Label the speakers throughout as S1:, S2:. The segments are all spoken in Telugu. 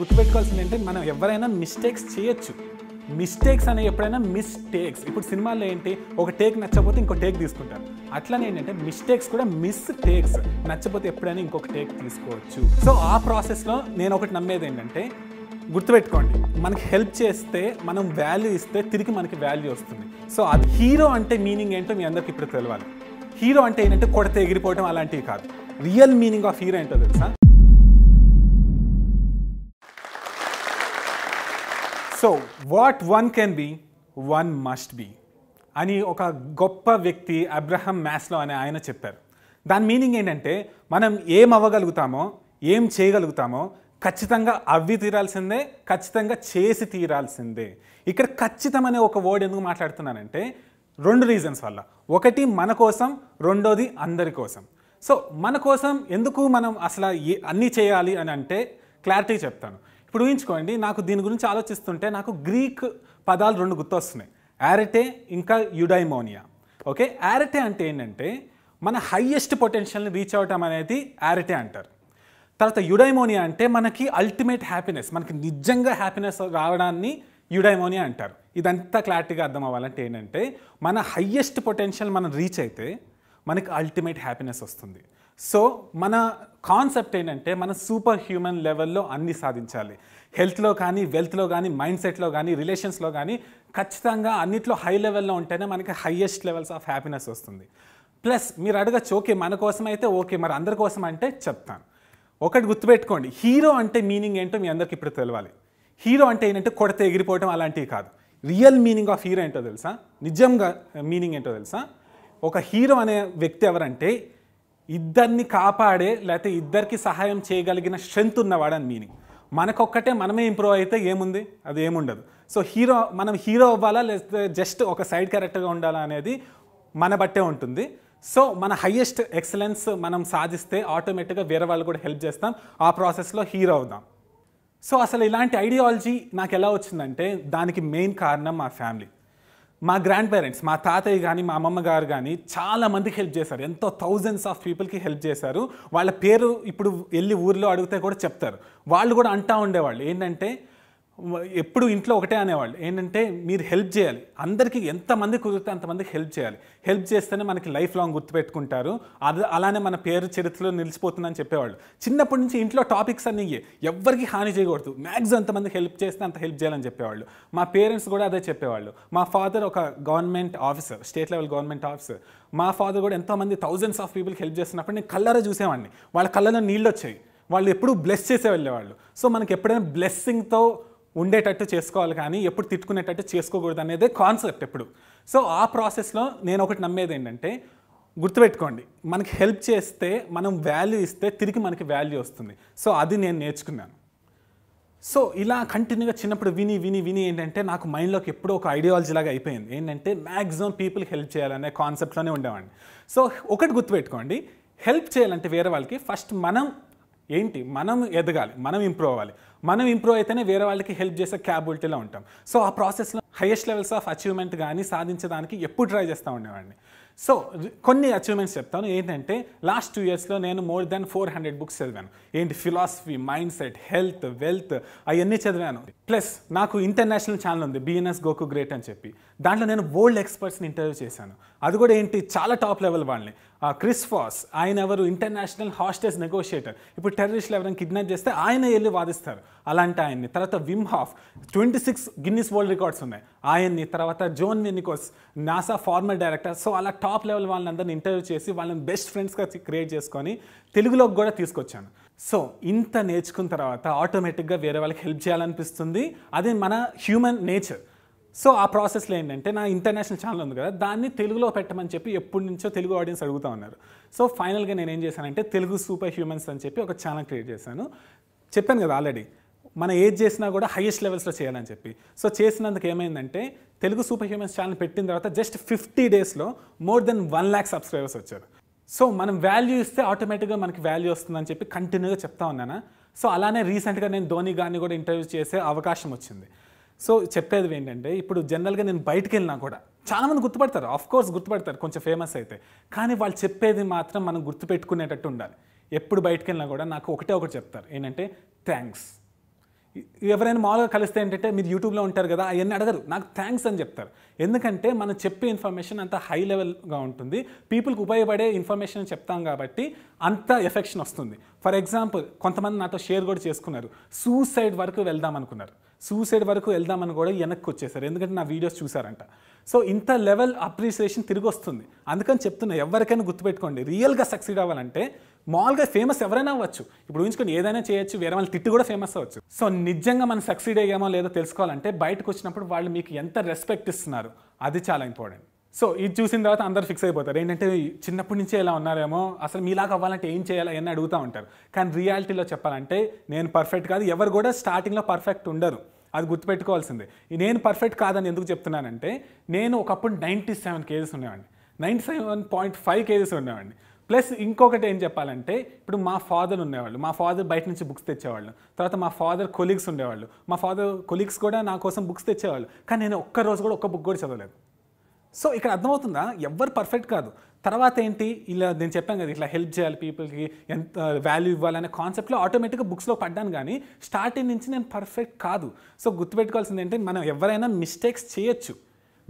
S1: గుర్తుపెట్టుకోవాల్సింది అంటే మనం ఎవరైనా మిస్టేక్స్ చేయొచ్చు మిస్టేక్స్ అనే ఎప్పుడైనా మిస్టేక్స్ ఇప్పుడు సినిమాల్లో ఏంటి ఒక టేక్ నచ్చకపోతే ఇంకో టేక్ తీసుకుంటారు అట్లనే ఏంటంటే మిస్టేక్స్ కూడా మిస్ టేక్స్ నచ్చకపోతే ఎప్పుడైనా ఇంకొక టేక్ తీసుకోవచ్చు సో ఆ ప్రాసెస్లో నేను ఒకటి నమ్మేది ఏంటంటే గుర్తుపెట్టుకోండి మనకి హెల్ప్ చేస్తే మనం వాల్యూ ఇస్తే తిరిగి మనకి వాల్యూ వస్తుంది సో అది హీరో అంటే మీనింగ్ ఏంటో మీ అందరికి ఇప్పుడు తెలవాలి హీరో అంటే ఏంటంటే కొడితే ఎగిరిపోవడం అలాంటివి కాదు రియల్ మీనింగ్ ఆఫ్ హీరో ఏంటో తెలుసా so what one can be one must be అని ఒక గొప్ప వ్యక్తి అబ్రహం మ్యాస్లో అని ఆయన చెప్పారు దాని మీనింగ్ ఏంటంటే మనం ఏం అవ్వగలుగుతామో ఏం చేయగలుగుతామో ఖచ్చితంగా అవి తీరాల్సిందే ఖచ్చితంగా చేసి తీరాల్సిందే ఇక్కడ ఖచ్చితం అనే ఒక వర్డ్ ఎందుకు మాట్లాడుతున్నానంటే రెండు రీజన్స్ వల్ల ఒకటి మన కోసం రెండోది అందరి కోసం సో మన కోసం ఎందుకు మనం అసలు అన్నీ చేయాలి అని అంటే క్లారిటీ చెప్తాను ఇప్పుడు ఊహించుకోండి నాకు దీని గురించి ఆలోచిస్తుంటే నాకు గ్రీక్ పదాలు రెండు గుర్తొస్తున్నాయి యారెటే ఇంకా యుడైమోనియా ఓకే యారెటే అంటే ఏంటంటే మన హయ్యెస్ట్ పొటెన్షియల్ని రీచ్ అవటం అనేది యారెటే అంటారు తర్వాత యుడైమోనియా అంటే మనకి అల్టిమేట్ హ్యాపీనెస్ మనకి నిజంగా హ్యాపీనెస్ రావడాన్ని యుడైమోనియా అంటారు ఇదంతా క్లారిటీగా అర్థం అవ్వాలంటే ఏంటంటే మన హయ్యెస్ట్ పొటెన్షియల్ మనం రీచ్ అయితే మనకి అల్టిమేట్ హ్యాపీనెస్ వస్తుంది సో మన కాన్సెప్ట్ ఏంటంటే మన సూపర్ హ్యూమన్ లెవెల్లో అన్నీ సాధించాలి హెల్త్లో కానీ వెల్త్లో కానీ మైండ్ సెట్లో కానీ రిలేషన్స్లో కానీ ఖచ్చితంగా అన్నిట్లో హై లెవెల్లో ఉంటేనే మనకి హయ్యెస్ట్ లెవెల్స్ ఆఫ్ హ్యాపీనెస్ వస్తుంది ప్లస్ మీరు అడగచ్చు ఓకే మన కోసం అయితే ఓకే మరి అందరి కోసం అంటే చెప్తాను ఒకటి గుర్తుపెట్టుకోండి హీరో అంటే మీనింగ్ ఏంటో మీ అందరికి ఇప్పుడు తెలవాలి హీరో అంటే ఏంటంటే కొడితే ఎగిరిపోవడం అలాంటివి కాదు రియల్ మీనింగ్ ఆఫ్ హీరో ఏంటో తెలుసా నిజంగా మీనింగ్ ఏంటో తెలుసా ఒక హీరో అనే వ్యక్తి ఎవరంటే ఇద్దరిని కాపాడే లేకపోతే ఇద్దరికి సహాయం చేయగలిగిన స్ట్రెంత్ అని మీనింగ్ మనకొక్కటే మనమే ఇంప్రూవ్ అయితే ఏముంది అది ఏముండదు సో హీరో మనం హీరో అవ్వాలా లేకపోతే జస్ట్ ఒక సైడ్ క్యారెక్టర్గా ఉండాలా అనేది మన బట్టే ఉంటుంది సో మన హయ్యెస్ట్ ఎక్సలెన్స్ మనం సాధిస్తే ఆటోమేటిక్గా వేరే వాళ్ళు కూడా హెల్ప్ చేస్తాం ఆ ప్రాసెస్లో హీరో అవుదాం సో అసలు ఇలాంటి ఐడియాలజీ నాకు ఎలా వచ్చిందంటే దానికి మెయిన్ కారణం మా ఫ్యామిలీ మా గ్రాండ్ పేరెంట్స్ మా తాతయ్య కానీ మా అమ్మమ్మ గారు కానీ చాలా మందికి హెల్ప్ చేశారు ఎంతో థౌజండ్స్ ఆఫ్ పీపుల్కి హెల్ప్ చేశారు వాళ్ళ పేరు ఇప్పుడు వెళ్ళి ఊర్లో అడిగితే కూడా చెప్తారు వాళ్ళు కూడా అంటా ఉండేవాళ్ళు ఏంటంటే ఎప్పుడు ఇంట్లో ఒకటే అనేవాళ్ళు ఏంటంటే మీరు హెల్ప్ చేయాలి అందరికీ ఎంతమంది కుదిరితే అంతమందికి హెల్ప్ చేయాలి హెల్ప్ చేస్తేనే మనకి లైఫ్ లాంగ్ గుర్తుపెట్టుకుంటారు అది అలానే మన పేరు చరిత్రలో నిలిచిపోతుందని చెప్పేవాళ్ళు చిన్నప్పటి నుంచి ఇంట్లో టాపిక్స్ అన్నీ ఎవరికి హాని చేయకూడదు మ్యాక్సిమం అంతమంది హెల్ప్ చేస్తే అంత హెల్ప్ చేయాలని చెప్పేవాళ్ళు మా పేరెంట్స్ కూడా అదే చెప్పేవాళ్ళు మా ఫాదర్ ఒక government officer state level government officer మా ఫాదర్ కూడా ఎంతోమంది థౌజండ్స్ ఆఫ్ పీపుల్కి హెల్ప్ చేస్తున్నప్పుడు నేను కళ్ళారా చూసేవాడిని వాళ్ళ కళ్ళలో నీళ్ళు వచ్చాయి వాళ్ళు ఎప్పుడూ బ్లెస్ చేసే వెళ్ళేవాళ్ళు సో మనకి ఎప్పుడైనా బ్లెస్సింగ్తో ఉండేటట్టు చేసుకోవాలి కానీ ఎప్పుడు తిట్టుకునేటట్టు చేసుకోకూడదు అనేది కాన్సెప్ట్ ఎప్పుడు సో ఆ ప్రాసెస్లో నేను ఒకటి నమ్మేది ఏంటంటే గుర్తుపెట్టుకోండి మనకి హెల్ప్ చేస్తే మనం వాల్యూ ఇస్తే తిరిగి మనకి వాల్యూ వస్తుంది సో అది నేను నేర్చుకున్నాను సో ఇలా కంటిన్యూగా చిన్నప్పుడు విని విని విని ఏంటంటే నాకు మైండ్లోకి ఎప్పుడో ఒక ఐడియాలజీ లాగా అయిపోయింది ఏంటంటే మ్యాక్సిమం పీపుల్కి హెల్ప్ చేయాలనే కాన్సెప్ట్లోనే ఉండేవాడిని సో ఒకటి గుర్తుపెట్టుకోండి హెల్ప్ చేయాలంటే వేరే వాళ్ళకి ఫస్ట్ మనం ఏంటి మనం ఎదగాలి మనం ఇంప్రూవ్ అవ్వాలి మనం ఇంప్రూవ్ అయితేనే వేరే వాళ్ళకి హెల్ప్ చేసే క్యాబిలిటీలో ఉంటాం సో ఆ ప్రాసెస్లో హైయెస్ట్ లెవెల్స్ ఆఫ్ అచీవ్మెంట్ కానీ సాధించడానికి ఎప్పుడు ట్రై చేస్తూ ఉండేవాడిని సో కొన్ని అచీవ్మెంట్స్ చెప్తాను ఏంటంటే లాస్ట్ టూ ఇయర్స్లో నేను more than four hundred books చదివాను ఏంటి philosophy mind set health wealth అవన్నీ చదివాను ప్లస్ నాకు ఇంటర్నేషనల్ ఛానల్ ఉంది బిఎన్ఎస్ గోకు గ్రేట్ అని చెప్పి దాంట్లో నేను వరల్డ్ ఎక్స్పర్ట్స్ని ఇంటర్వ్యూ చేశాను అది కూడా ఏంటి చాలా టాప్ లెవెల్ వాళ్ళని క్రిస్ ఫాస్ ఆయన ఎవరు ఇంటర్నేషనల్ హాస్టేజ్ నెగోషియేటర్ ఇప్పుడు టెర్రరిస్టులు ఎవరైనా కిడ్నాప్ చేస్తే ఆయన వెళ్ళి వాదిస్తారు అలాంటి ఆయన్ని తర్వాత Wim Hof twenty six Guinness world records ఉన్నాయి ఆయన్ని తర్వాత జోన్ వెనికోస్ నాసా ఫార్మర్ డైరెక్టర్ సో అలా టాప్ లెవెల్ వాళ్ళని అందరిని ఇంటర్వ్యూ చేసి వాళ్ళని బెస్ట్ ఫ్రెండ్స్గా క్రియేట్ చేసుకొని తెలుగులోకి కూడా తీసుకొచ్చాను సో ఇంత నేర్చుకున్న తర్వాత ఆటోమేటిక్గా వేరే వాళ్ళకి హెల్ప్ చేయాలనిపిస్తుంది అది మన హ్యూమన్ నేచర్ సో ఆ ప్రాసెస్లో ఏంటంటే నా ఇంటర్నేషనల్ ఛానల్ ఉంది కదా దాన్ని తెలుగులో పెట్టమని చెప్పి ఎప్పటి నుంచో తెలుగు ఆడియన్స్ అడుగుతూ ఉన్నారు సో ఫైనల్గా నేను ఏం చేశానంటే తెలుగు సూపర్ హ్యూమన్స్ అని చెప్పి ఒక ఛానల్ క్రియేట్ చేశాను చెప్పాను కదా ఆల్రెడీ మన ఏజ్ చేసినా కూడా హైయెస్ట్ లెవెల్స్లో చేయాలని చెప్పి సో చేసినందుకు ఏమైందంటే తెలుగు సూపర్ హ్యూమన్స్ ఛానల్ పెట్టిన తర్వాత జస్ట్ ఫిఫ్టీ డేస్లో more than one lakh subscribers వచ్చారు సో మనం వాల్యూ ఇస్తే ఆటోమేటిక్గా మనకి వాల్యూ వస్తుందని చెప్పి కంటిన్యూగా చెప్తా ఉన్నాను సో అలానే రీసెంట్గా నేను ధోని గారిని కూడా ఇంటర్వ్యూ చేసే అవకాశం వచ్చింది సో చెప్పేది ఏంటంటే ఇప్పుడు జనరల్గా నేను బయటకు వెళ్ళినా కూడా చాలామంది గుర్తుపడతారు ఆఫ్ కోర్స్ గుర్తుపడతారు కొంచెం ఫేమస్ అయితే కానీ వాళ్ళు చెప్పేది మాత్రం మనం గుర్తుపెట్టుకునేటట్టు ఉండాలి ఎప్పుడు బయటకు వెళ్ళినా కూడా నాకు ఒకటే ఒకటి చెప్తారు ఏంటంటే థ్యాంక్స్ ఎవరైనా మామూలుగా కలిస్తే ఏంటంటే మీరు యూట్యూబ్లో ఉంటారు కదా అవన్నీ అడగరు నాకు థ్యాంక్స్ అని చెప్తారు ఎందుకంటే మనం చెప్పే ఇన్ఫర్మేషన్ అంత హై లెవెల్గా ఉంటుంది పీపుల్కి ఉపయోగపడే ఇన్ఫర్మేషన్ చెప్తాం కాబట్టి అంత ఎఫెక్షన్ వస్తుంది ఫర్ ఎగ్జాంపుల్ కొంతమంది నాతో షేర్ కూడా చేసుకున్నారు సూసైడ్ వరకు వెళ్దాం అనుకున్నారు సూసైడ్ వరకు వెళ్దామని కూడా వెనక్కి వచ్చేసారు ఎందుకంటే నా వీడియోస్ చూసారంట సో ఇంత లెవెల్ అప్రిసియేషన్ తిరిగి వస్తుంది అందుకని చెప్తున్నా ఎవరికైనా గుర్తుపెట్టుకోండి రియల్గా సక్సీడ్ అవ్వాలంటే మామూలుగా ఫేమస్ ఎవరైనా అవ్వచ్చు ఇప్పుడు ఊహించుకొని ఏదైనా చేయొచ్చు వేరే వాళ్ళ తిట్టు కూడా ఫేమస్ అవ్వచ్చు సో నిజంగా మనం సక్సీడ్ అయ్యామో లేదో తెలుసుకోవాలంటే బయటకు వచ్చినప్పుడు వాళ్ళు మీకు ఎంత రెస్పెక్ట్ ఇస్తున్నారు అది చాలా ఇంపార్టెంట్ సో ఇది చూసిన తర్వాత అందరు ఫిక్స్ అయిపోతారు ఏంటంటే చిన్నప్పటి నుంచే ఇలా ఉన్నారేమో అసలు మీలాగా అవ్వాలంటే ఏం చేయాలి అని అడుగుతూ ఉంటారు కానీ రియాలిటీలో చెప్పాలంటే నేను పర్ఫెక్ట్ కాదు ఎవరు కూడా స్టార్టింగ్లో పర్ఫెక్ట్ ఉండరు అది గుర్తుపెట్టుకోవాల్సిందే నేను పర్ఫెక్ట్ కాదని ఎందుకు చెప్తున్నానంటే నేను ఒకప్పుడు నైంటీ సెవెన్ కేజెస్ ఉండేవాడిని ninety seven point five kgs ఉండేవాడిని ప్లస్ ఇంకొకటి ఏం చెప్పాలంటే ఇప్పుడు మా ఫాదర్ ఉండేవాళ్ళు మా ఫాదర్ బయట నుంచి బుక్స్ తెచ్చేవాళ్ళు తర్వాత మా ఫాదర్ కొలీగ్స్ ఉండేవాళ్ళు మా ఫాదర్ కొలీగ్స్ కూడా నా కోసం బుక్స్ తెచ్చేవాళ్ళు కానీ నేను ఒక్క రోజు కూడా ఒక్క బుక్ కూడా చదవలేదు సో ఇక్కడ అర్థమవుతుందా ఎవ్వరు పర్ఫెక్ట్ కాదు తర్వాత ఏంటి ఇలా నేను చెప్పాను కదా ఇట్లా హెల్ప్ చేయాలి పీపుల్కి ఎంత వాల్యూ ఇవ్వాలనే కాన్సెప్ట్లో ఆటోమేటిక్గా బుక్స్లో పడ్డాను కానీ స్టార్టింగ్ నుంచి నేను పర్ఫెక్ట్ కాదు సో గుర్తుపెట్టుకోవాల్సింది ఏంటంటే మనం ఎవరైనా మిస్టేక్స్ చేయొచ్చు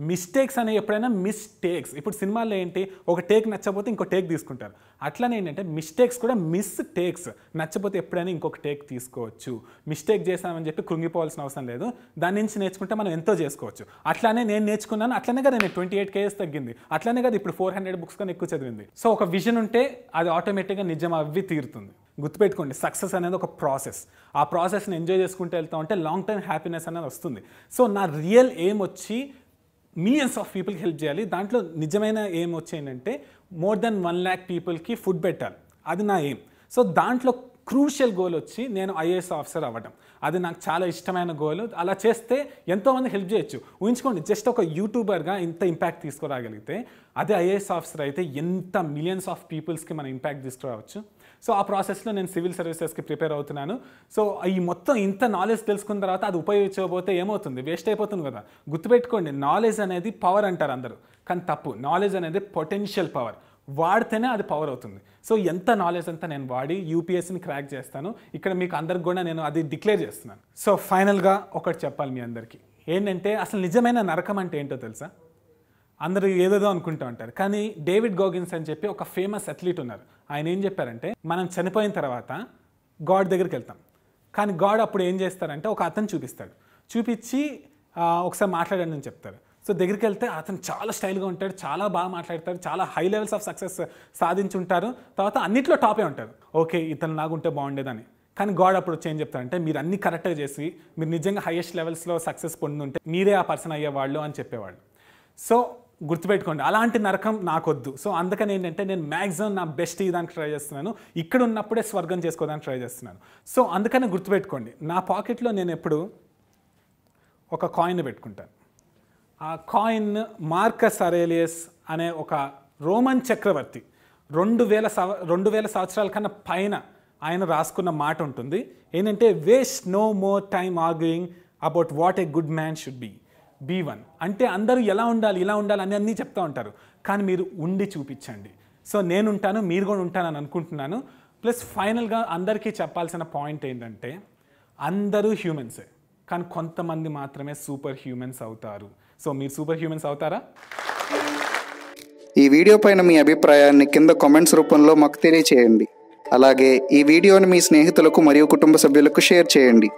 S1: మిస్టేక్స్ అనే ఎప్పుడైనా మిస్టేక్స్ ఇప్పుడు సినిమాల్లో ఏంటి ఒక టేక్ నచ్చకపోతే ఇంకో టేక్ తీసుకుంటారు అట్లనే ఏంటంటే మిస్టేక్స్ కూడా మిస్ టేక్స్ నచ్చపోతే ఎప్పుడైనా ఇంకొక టేక్ తీసుకోవచ్చు మిస్టేక్ చేశామని చెప్పి కృంగిపోవాల్సిన అవసరం లేదు దాని నుంచి నేర్చుకుంటే మనం ఎంతో చేసుకోవచ్చు అట్లానే నేను నేర్చుకున్నాను అట్లనే కదా నేను ట్వంటీ ఎయిట్ కేజెస్ తగ్గింది అట్లనే కదా ఇప్పుడు ఫోర్ హండ్రెడ్ బుక్స్ కానీ ఎక్కువ చదివింది సో ఒక విజన్ ఉంటే అది ఆటోమేటిక్గా నిజం అవి తీరుతుంది గుర్తుపెట్టుకోండి సక్సెస్ అనేది ఒక ప్రాసెస్ ఆ ప్రాసెస్ని ఎంజాయ్ చేసుకుంటూ వెళ్తా ఉంటే లాంగ్ టర్మ్ హ్యాపీనెస్ అనేది వస్తుంది సో నా రియల్ ఎయిమ్ వచ్చి మిలియన్స్ ఆఫ్ పీపుల్కి హెల్ప్ చేయాలి దాంట్లో నిజమైన ఏం వచ్చేంటంటే మోర్ దెన్ వన్ ల్యాక్ పీపుల్కి ఫుడ్ పెట్టాలి అది నా ఎయిమ్ సో దాంట్లో క్రూషియల్ గోల్ వచ్చి నేను ఐఏఎస్ ఆఫీసర్ అవ్వడం అది నాకు చాలా ఇష్టమైన గోల్ అలా చేస్తే ఎంతోమంది హెల్ప్ చేయొచ్చు ఊహించుకోండి జస్ట్ ఒక యూట్యూబర్గా ఇంత ఇంపాక్ట్ తీసుకురాగలిగితే అదే ఐఏఎస్ ఆఫీసర్ అయితే ఎంత మిలియన్స్ ఆఫ్ పీపుల్స్కి మనం ఇంపాక్ట్ తీసుకురావచ్చు సో ఆ ప్రాసెస్లో నేను సివిల్ సర్వీసెస్కి ప్రిపేర్ అవుతున్నాను సో ఈ మొత్తం ఇంత నాలెడ్జ్ తెలుసుకున్న తర్వాత అది ఉపయోగించకపోతే ఏమవుతుంది వేస్ట్ అయిపోతుంది కదా గుర్తుపెట్టుకోండి నాలెడ్జ్ అనేది పవర్ అంటారు అందరూ కానీ తప్పు నాలెడ్జ్ అనేది పొటెన్షియల్ పవర్ వాడితేనే అది పవర్ అవుతుంది సో ఎంత నాలెడ్జ్ అంతా నేను వాడి యూపీఎస్సీని క్రాక్ చేస్తాను ఇక్కడ మీకు అందరికి కూడా నేను అది డిక్లేర్ చేస్తున్నాను సో ఫైనల్గా ఒకటి చెప్పాలి మీ అందరికీ ఏంటంటే అసలు నిజమైన నరకం అంటే ఏంటో తెలుసా అందరూ ఏదేదో అనుకుంటూ ఉంటారు కానీ డేవిడ్ గోగిన్స్ అని చెప్పి ఒక ఫేమస్ అథ్లీట్ ఉన్నారు ఆయన ఏం చెప్పారంటే మనం చనిపోయిన తర్వాత గాడ్ దగ్గరికి వెళ్తాం కానీ గాడ్ అప్పుడు ఏం చేస్తారంటే ఒక అతను చూపిస్తాడు చూపించి ఒకసారి మాట్లాడండి అని చెప్తారు సో దగ్గరికి వెళ్తే అతను చాలా స్టైల్గా ఉంటాడు చాలా బాగా మాట్లాడతాడు చాలా హై లెవెల్స్ ఆఫ్ సక్సెస్ సాధించి ఉంటారు తర్వాత అన్నిట్లో టాపే ఉంటారు ఓకే ఇతను నాగుంటే బాగుండేదని కానీ గాడ్ అప్పుడు వచ్చి ఏం చెప్తారంటే మీరు అన్ని కరెక్ట్గా చేసి మీరు నిజంగా హైయెస్ట్ లెవెల్స్లో సక్సెస్ పొందుంటే మీరే ఆ పర్సన్ అయ్యేవాళ్ళు అని చెప్పేవాళ్ళు సో గుర్తుపెట్టుకోండి అలాంటి నరకం నాకొద్దు సో అందుకని ఏంటంటే నేను మ్యాక్సిమం నా బెస్ట్ ఇదానికి ట్రై చేస్తున్నాను ఇక్కడ ఉన్నప్పుడే స్వర్గం చేసుకోవడానికి ట్రై చేస్తున్నాను సో అందుకని గుర్తుపెట్టుకోండి నా పాకెట్లో నేను ఎప్పుడు ఒక కాయిన్ పెట్టుకుంటాను ఆ కాయిన్ మార్కస్ అరేలియస్ అనే ఒక రోమన్ చక్రవర్తి రెండు వేల సవ రెండు వేల సంవత్సరాల కన్నా పైన ఆయన రాసుకున్న మాట ఉంటుంది ఏంటంటే waste no more time arguing about what a good man should be be one అంటే అందరూ ఎలా ఉండాలి ఇలా ఉండాలి అని అన్నీ చెప్తూ ఉంటారు కానీ మీరు ఉండి చూపించండి సో నేనుంటాను మీరు కూడా ఉంటానని అనుకుంటున్నాను ప్లస్ ఫైనల్గా అందరికీ చెప్పాల్సిన పాయింట్ ఏంటంటే అందరూ హ్యూమన్సే కానీ కొంతమంది మాత్రమే సూపర్ హ్యూమన్స్ అవుతారు సో మీరు సూపర్ హ్యూమన్స్ అవుతారా ఈ వీడియో పైన మీ అభిప్రాయాన్ని కింద కామెంట్స్ రూపంలో మాకు తెలియచేయండి అలాగే ఈ వీడియోని మీ స్నేహితులకు మరియు కుటుంబ సభ్యులకు షేర్ చేయండి